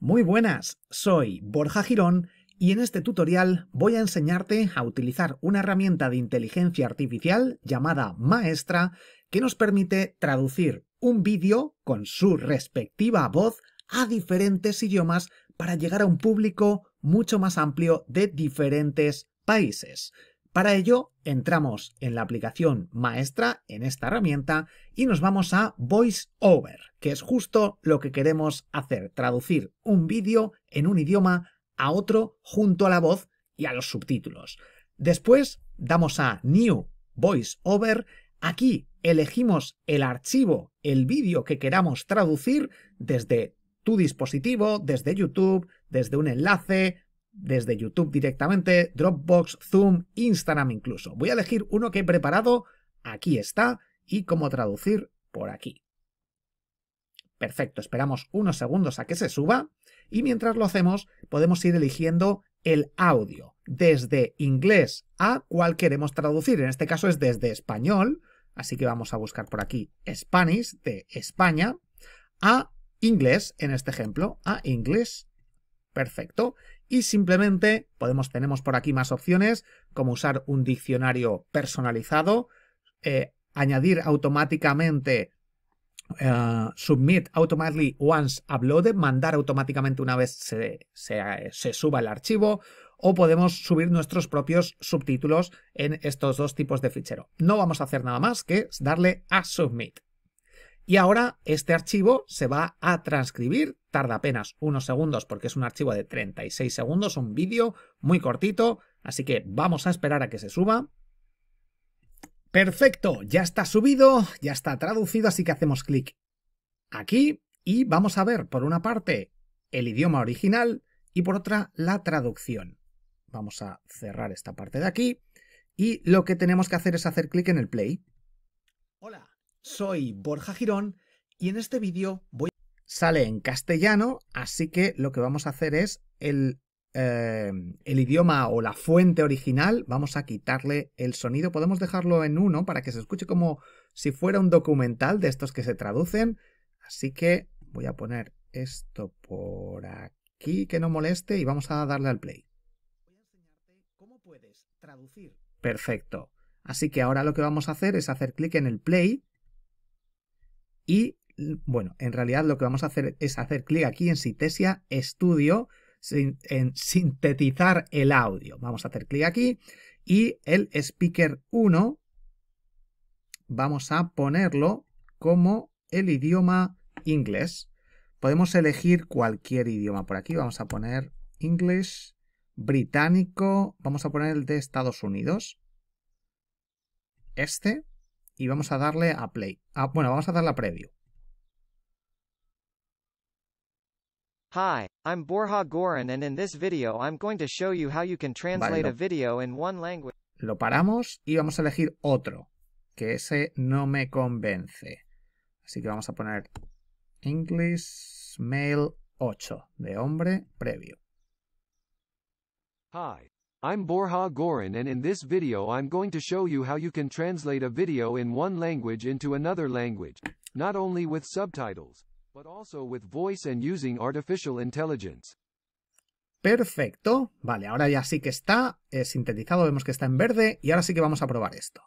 Muy buenas, soy Borja Girón y en este tutorial voy a enseñarte a utilizar una herramienta de inteligencia artificial llamada Maestra que nos permite traducir un vídeo con su respectiva voz a diferentes idiomas para llegar a un público mucho más amplio de diferentes países. Para ello, entramos en la aplicación maestra, en esta herramienta, y nos vamos a VoiceOver, que es justo lo que queremos hacer, traducir un vídeo en un idioma a otro junto a la voz y a los subtítulos. Después damos a New VoiceOver, aquí elegimos el archivo, el vídeo que queramos traducir desde tu dispositivo, desde YouTube, desde un enlace, desde YouTube directamente, Dropbox, Zoom, Instagram incluso. Voy a elegir uno que he preparado, aquí está, y cómo traducir por aquí. Perfecto, esperamos unos segundos a que se suba y mientras lo hacemos podemos ir eligiendo el audio desde inglés a cual queremos traducir. En este caso es desde español, así que vamos a buscar por aquí Spanish de España a inglés en este ejemplo, a inglés. Perfecto y simplemente podemos, tenemos por aquí más opciones, como usar un diccionario personalizado, eh, añadir automáticamente eh, submit automatically once uploaded, mandar automáticamente una vez se, se, suba el archivo, o podemos subir nuestros propios subtítulos en estos dos tipos de fichero. No vamos a hacer nada más que darle a submit. Y ahora este archivo se va a transcribir, tarda apenas unos segundos porque es un archivo de 36 segundos, un vídeo muy cortito, así que vamos a esperar a que se suba. Perfecto, ya está subido, ya está traducido, así que hacemos clic aquí y vamos a ver por una parte el idioma original y por otra la traducción. Vamos a cerrar esta parte de aquí y lo que tenemos que hacer es hacer clic en el play. Hola. Soy Borja Girón y en este vídeo voy... Sale en castellano, así que lo que vamos a hacer es el, em, el idioma o la fuente original, vamos a quitarle el sonido. Podemos dejarlo en uno para que se escuche como si fuera un documental de estos que se traducen. Así que voy a poner esto por aquí que no moleste y vamos a darle al play. cómo puedes traducir. Perfecto. Así que ahora lo que vamos a hacer es hacer clic en el play y bueno, en realidad lo que vamos a hacer es hacer clic aquí en Sintesia Studio, en sintetizar el audio. Vamos a hacer clic aquí y el speaker 1 vamos a ponerlo como el idioma inglés. Podemos elegir cualquier idioma por aquí. Vamos a poner inglés británico, vamos a poner el de Estados Unidos. Este y vamos a darle a play. Ah, bueno, vamos a darle a preview. Hi, I'm Borja Goran and in this video I'm going to show you how you can translate a video in one language. Lo paramos y vamos a elegir otro, que ese no me convence. Así que vamos a poner English Mail 8 de hombre previo. Hi, I'm Borja Gorin and in this video I'm going to show you how you can translate a video in one language into another language, not only with subtitles, but also with voice and using artificial intelligence. Perfecto. Vale, ahora ya sí que está es eh, sintetizado, vemos que está en verde y ahora sí que vamos a probar esto.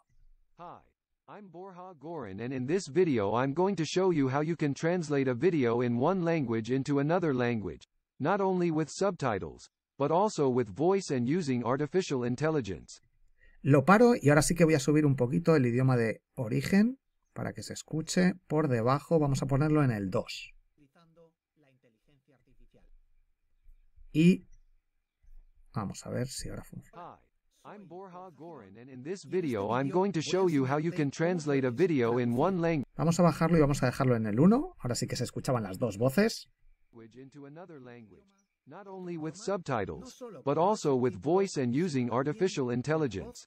Hi, I'm Borja Gorin and in this video I'm going to show you how you can translate a video in one language into another language, not only with subtitles, with Lo paro y ahora sí que voy a subir un poquito el idioma de origen para que se escuche por debajo. Vamos a ponerlo en el 2. Y vamos a ver si ahora funciona. Vamos a bajarlo y vamos a dejarlo en el 1. Ahora sí que se escuchaban las dos voces not only with subtitles, but also with voice and using artificial intelligence.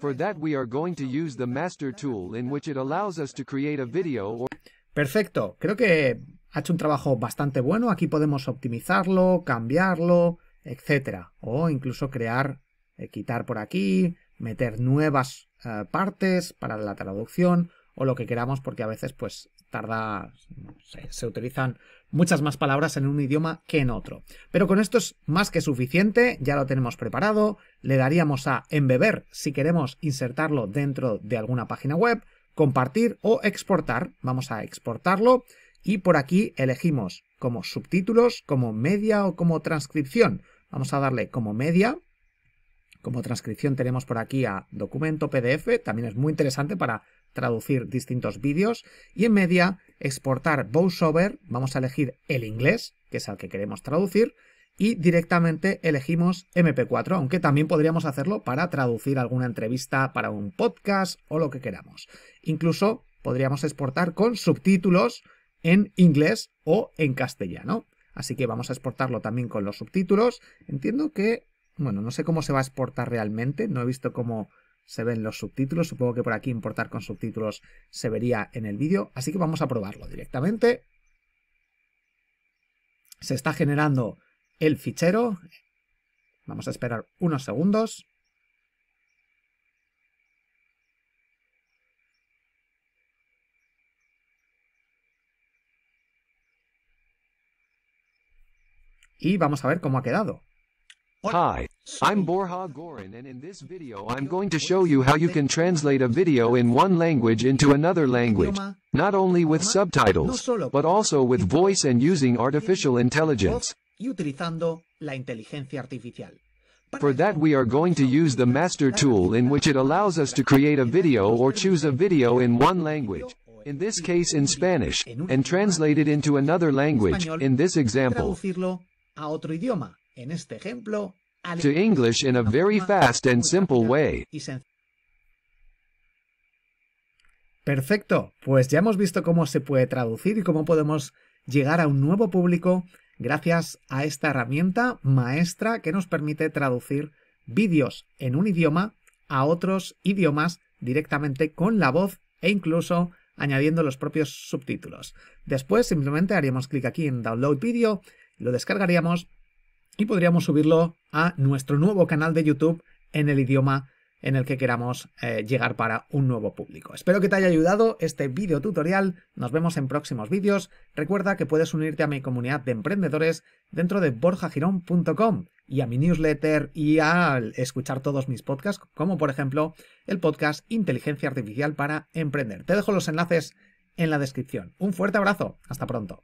For that we are going to use the master tool in which it allows us to create a video or Perfecto, creo que ha hecho un trabajo bastante bueno, aquí podemos optimizarlo, cambiarlo, etcétera, o incluso crear, eh, quitar por aquí, meter nuevas eh, partes para la traducción o lo que queramos porque a veces pues tarda, se, se, utilizan muchas más palabras en un idioma que en otro. Pero con esto es más que suficiente, ya lo tenemos preparado, le daríamos a embeber si queremos insertarlo dentro de alguna página web, compartir o exportar, vamos a exportarlo y por aquí elegimos como subtítulos, como media o como transcripción. Vamos a darle como media, como transcripción tenemos por aquí a documento PDF, también es muy interesante para traducir distintos vídeos y en media exportar VoiceOver, vamos a elegir el inglés, que es al que queremos traducir, y directamente elegimos MP4, aunque también podríamos hacerlo para traducir alguna entrevista para un podcast o lo que queramos. Incluso podríamos exportar con subtítulos en inglés o en castellano. Así que vamos a exportarlo también con los subtítulos. Entiendo que, bueno, no sé cómo se va a exportar realmente, no he visto cómo se ven los subtítulos. Supongo que por aquí importar con subtítulos se vería en el vídeo. Así que vamos a probarlo directamente. Se está generando el fichero. Vamos a esperar unos segundos. Y vamos a ver cómo ha quedado. What? Hi, I'm Borja Gorin and in this video I'm going to show you how you can translate a video in one language into another language, not only with subtitles, but also with voice and using artificial intelligence. For that we are going to use the master tool in which it allows us to create a video or choose a video in one language, in this case in Spanish, and translate it into another language, in this example. En este ejemplo, to English in a very fast and simple way. Perfecto, pues ya hemos visto cómo se puede traducir y cómo podemos llegar a un nuevo público gracias a esta herramienta maestra que nos permite traducir vídeos en un idioma a otros idiomas directamente con la voz e incluso añadiendo los propios subtítulos. Después simplemente haríamos clic aquí en Download Video, lo descargaríamos y podríamos subirlo a nuestro nuevo canal de YouTube en el idioma en el que queramos eh, llegar para un nuevo público. Espero que te haya ayudado este video tutorial, nos vemos en próximos vídeos, recuerda que puedes unirte a mi comunidad de emprendedores dentro de borjagirón.com y a mi newsletter y a escuchar todos mis podcasts, como por ejemplo el podcast Inteligencia Artificial para Emprender. Te dejo los enlaces en la descripción. Un fuerte abrazo, hasta pronto.